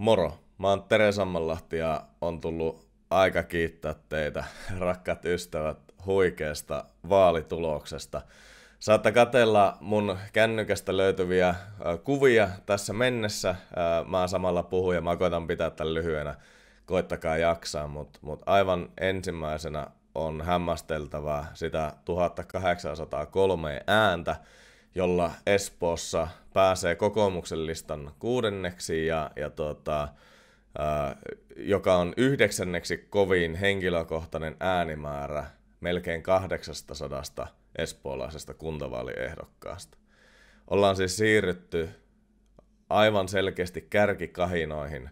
Moro, mä oon Tere Sammanlahti ja on tullut aika kiittää teitä, rakkaat ystävät, huikeasta vaalituloksesta. Saatte katella mun kännykästä löytyviä kuvia tässä mennessä. Mä oon samalla puhun ja mä koitan pitää tämän lyhyenä. Koittakaa jaksaa, mutta mut aivan ensimmäisenä on hämmästeltävää sitä 1803 ääntä, jolla Espoossa pääsee kokoomuksen listan kuudenneksi ja, ja tuota, ää, joka on yhdeksänneksi kovin henkilökohtainen äänimäärä melkein 800 espoolaisesta kuntavaaliehdokkaasta. Ollaan siis siirrytty aivan selkeästi kärkikahinoihin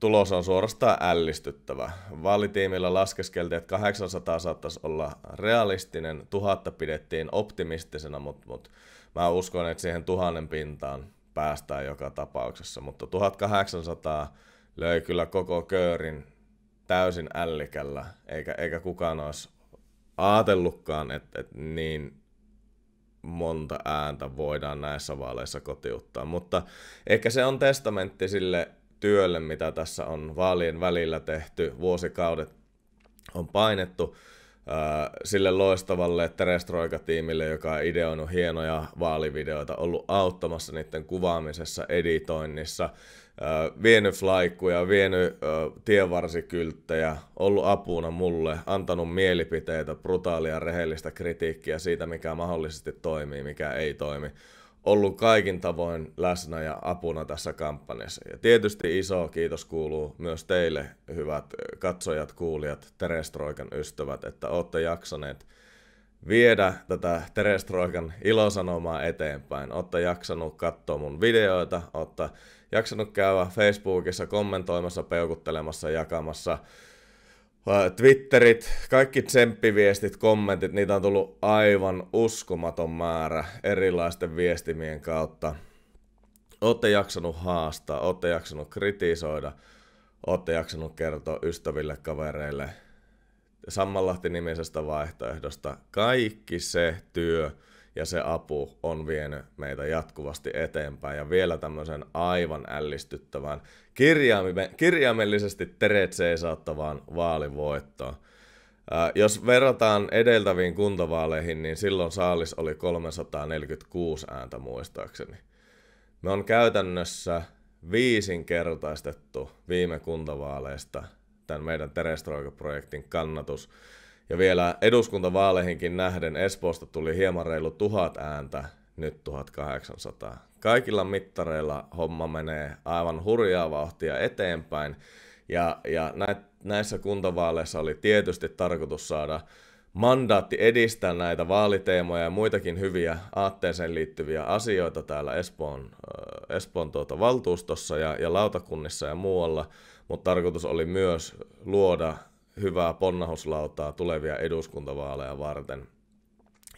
tulos on suorastaan ällistyttävä. Vaalitiimillä laskeskeltiin, että 800 saattaisi olla realistinen, tuhatta pidettiin optimistisena, mutta mut, mä uskon, että siihen tuhannen pintaan päästään joka tapauksessa. Mutta 1800 löi kyllä koko köörin täysin ällikällä, eikä, eikä kukaan olisi ajatellutkaan, että, että niin monta ääntä voidaan näissä vaaleissa kotiuttaa. Mutta ehkä se on testamentti sille työlle, mitä tässä on vaalien välillä tehty. Vuosikaudet on painettu sille loistavalle Terestroika-tiimille, joka on ideoinut hienoja vaalivideoita, ollut auttamassa niiden kuvaamisessa, editoinnissa, vienyt flaikkuja, vienyt tienvarsikylttejä, ollut apuna mulle, antanut mielipiteitä, brutaalia, rehellistä kritiikkiä siitä, mikä mahdollisesti toimii, mikä ei toimi ollut kaikin tavoin läsnä ja apuna tässä kampanjassa. Ja tietysti iso kiitos kuuluu myös teille, hyvät katsojat, kuulijat, Terestroikan ystävät, että olette jaksaneet viedä tätä Terestroikan ilosanomaa eteenpäin. Olette jaksanut katsoa mun videoita, olette jaksanut käydä Facebookissa kommentoimassa, peukuttelemassa, jakamassa – Twitterit, kaikki tsemppiviestit, kommentit, niitä on tullut aivan uskomaton määrä erilaisten viestimien kautta. Olette jaksanut haastaa, olette jaksanut kritisoida, olette jaksanut kertoa ystäville, kavereille Sammanlahti-nimisestä vaihtoehdosta. Kaikki se työ, ja se apu on vienyt meitä jatkuvasti eteenpäin ja vielä tämmöisen aivan ällistyttävän kirjaime- kirjaimellisesti teretseen saattavaan vaalivoittoon. Äh, jos verrataan edeltäviin kuntavaaleihin, niin silloin saalis oli 346 ääntä muistaakseni. Me on käytännössä viisinkertaistettu viime kuntavaaleista tämän meidän Terestroika-projektin kannatus. Ja vielä eduskuntavaaleihinkin nähden Espoosta tuli hieman reilu tuhat ääntä, nyt 1800. Kaikilla mittareilla homma menee aivan hurjaa vauhtia eteenpäin. Ja, ja näissä kuntavaaleissa oli tietysti tarkoitus saada mandaatti edistää näitä vaaliteemoja ja muitakin hyviä aatteeseen liittyviä asioita täällä Espoon, äh, Espoon tuota valtuustossa ja, ja lautakunnissa ja muualla, mutta tarkoitus oli myös luoda hyvää ponnahuslautaa tulevia eduskuntavaaleja varten.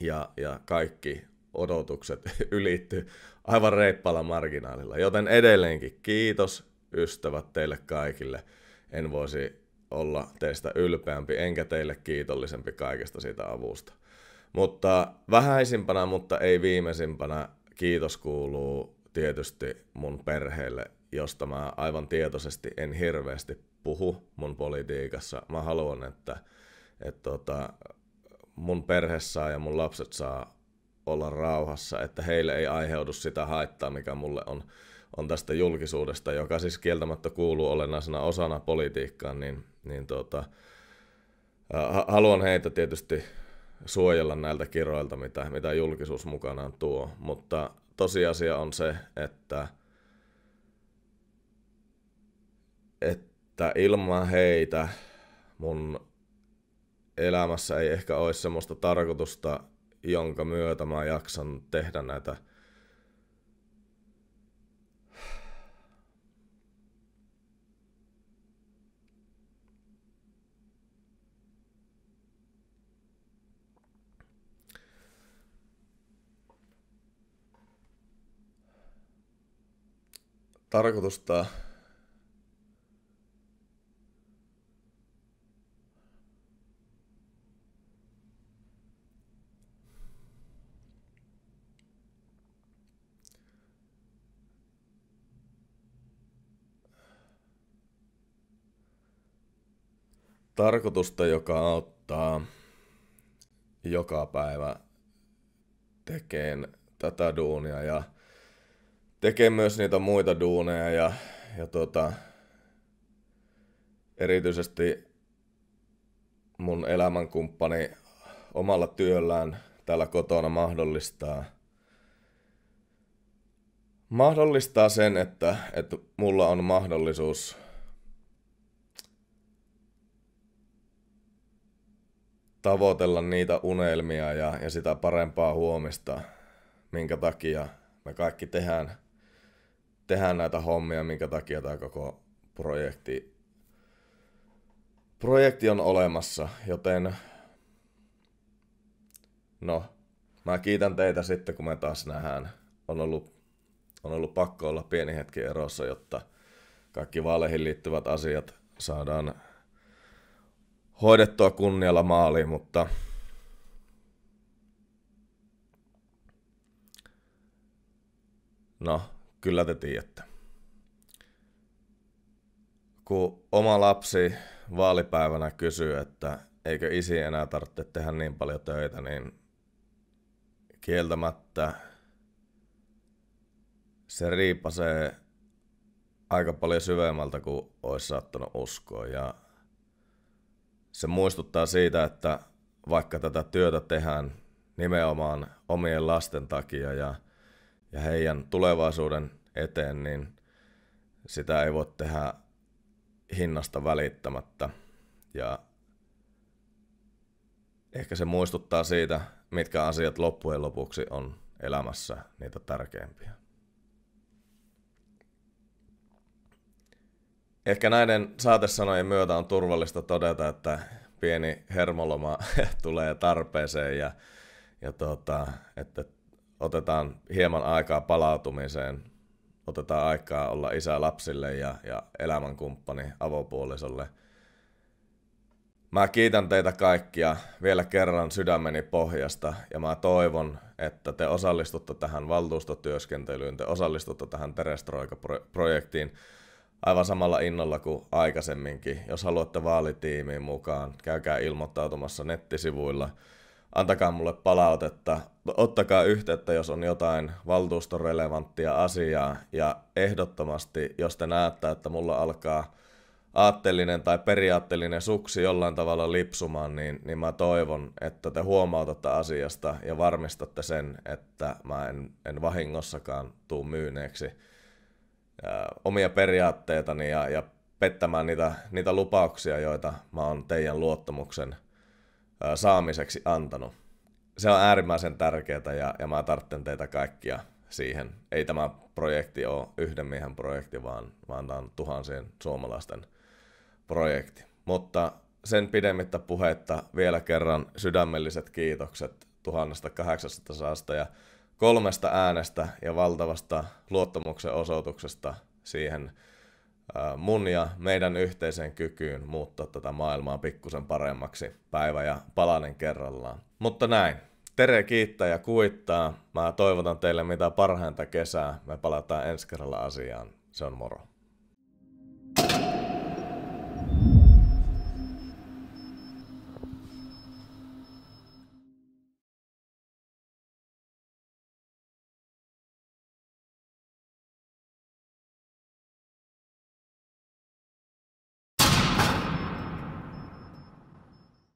Ja, ja kaikki odotukset ylitty aivan reippaalla marginaalilla. Joten edelleenkin kiitos ystävät teille kaikille. En voisi olla teistä ylpeämpi, enkä teille kiitollisempi kaikesta siitä avusta. Mutta vähäisimpänä, mutta ei viimeisimpänä, kiitos kuuluu tietysti mun perheelle, josta mä aivan tietoisesti en hirveästi puhu mun politiikassa. Mä haluan, että, että tota, mun perhe saa ja mun lapset saa olla rauhassa, että heille ei aiheudu sitä haittaa, mikä mulle on, on tästä julkisuudesta, joka siis kieltämättä kuuluu olennaisena osana politiikkaan, niin, niin tota, haluan heitä tietysti suojella näiltä kiroilta, mitä, mitä julkisuus mukanaan tuo, mutta tosiasia on se, että, että että ilman heitä mun elämässä ei ehkä olisi semmoista tarkoitusta, jonka myötä mä jaksan tehdä näitä tarkoitusta tarkoitusta, joka auttaa joka päivä tekeen tätä duunia ja tekee myös niitä muita duuneja ja, ja tota, erityisesti mun elämänkumppani omalla työllään täällä kotona mahdollistaa mahdollistaa sen, että, että mulla on mahdollisuus tavoitella niitä unelmia ja, ja sitä parempaa huomista, minkä takia me kaikki tehdään, tehdään näitä hommia, minkä takia tämä koko projekti, projekti on olemassa, joten no, mä kiitän teitä sitten, kun me taas nähdään. On ollut, on ollut pakko olla pieni hetki erossa, jotta kaikki vaaleihin liittyvät asiat saadaan hoidettua kunnialla maaliin, mutta no, kyllä te tiedätte. Kun oma lapsi vaalipäivänä kysyy, että eikö isi enää tarvitse tehdä niin paljon töitä, niin kieltämättä se riipasee aika paljon syvemmältä kuin olisi saattanut uskoa. Ja se muistuttaa siitä, että vaikka tätä työtä tehdään nimenomaan omien lasten takia ja, ja heidän tulevaisuuden eteen, niin sitä ei voi tehdä hinnasta välittämättä. Ja ehkä se muistuttaa siitä, mitkä asiat loppujen lopuksi on elämässä niitä tärkeimpiä. Ehkä näiden saatesanojen myötä on turvallista todeta, että pieni hermoloma tulee tarpeeseen ja, ja tota, että otetaan hieman aikaa palautumiseen, otetaan aikaa olla isä lapsille ja, ja elämänkumppani avopuolisolle. Mä kiitän teitä kaikkia vielä kerran sydämeni pohjasta ja mä toivon, että te osallistutte tähän valtuustotyöskentelyyn, te osallistutte tähän Terestroika-projektiin aivan samalla innolla kuin aikaisemminkin. Jos haluatte vaalitiimiin mukaan, käykää ilmoittautumassa nettisivuilla. Antakaa mulle palautetta, ottakaa yhteyttä, jos on jotain valtuustorelevanttia asiaa. Ja ehdottomasti, jos te näette, että mulla alkaa aatteellinen tai periaatteellinen suksi jollain tavalla lipsumaan, niin, niin mä toivon, että te huomautatte asiasta ja varmistatte sen, että mä en, en vahingossakaan tuu myyneeksi omia periaatteitani ja, ja pettämään niitä, niitä lupauksia, joita mä oon teidän luottamuksen saamiseksi antanut. Se on äärimmäisen tärkeää ja, ja mä tarvitsen teitä kaikkia siihen. Ei tämä projekti ole yhden miehen projekti, vaan, vaan tämä on tuhansien suomalaisten projekti. Mutta sen pidemmittä puhetta vielä kerran sydämelliset kiitokset 1800 ja kolmesta äänestä ja valtavasta luottamuksen osoituksesta siihen mun ja meidän yhteiseen kykyyn muuttaa tätä maailmaa pikkusen paremmaksi päivä ja palanen kerrallaan. Mutta näin. Tere kiittää ja kuittaa. Mä toivotan teille mitä parhainta kesää. Me palataan ensi kerralla asiaan. Se on moro.